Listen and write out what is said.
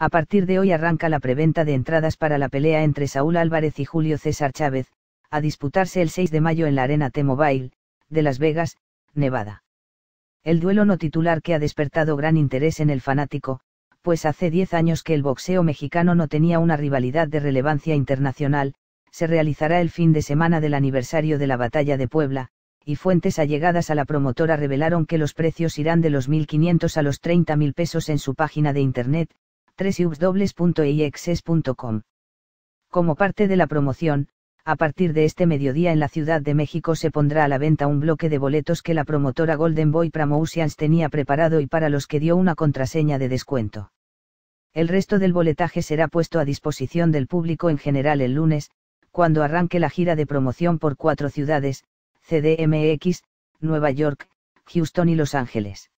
A partir de hoy arranca la preventa de entradas para la pelea entre Saúl Álvarez y Julio César Chávez, a disputarse el 6 de mayo en la Arena T-Mobile, de Las Vegas, Nevada. El duelo no titular que ha despertado gran interés en el fanático, pues hace 10 años que el boxeo mexicano no tenía una rivalidad de relevancia internacional, se realizará el fin de semana del aniversario de la Batalla de Puebla, y fuentes allegadas a la promotora revelaron que los precios irán de los 1.500 a los 30.000 pesos en su página de Internet, www.eixes.com. Como parte de la promoción, a partir de este mediodía en la Ciudad de México se pondrá a la venta un bloque de boletos que la promotora Golden Boy Promotions tenía preparado y para los que dio una contraseña de descuento. El resto del boletaje será puesto a disposición del público en general el lunes, cuando arranque la gira de promoción por cuatro ciudades, CDMX, Nueva York, Houston y Los Ángeles.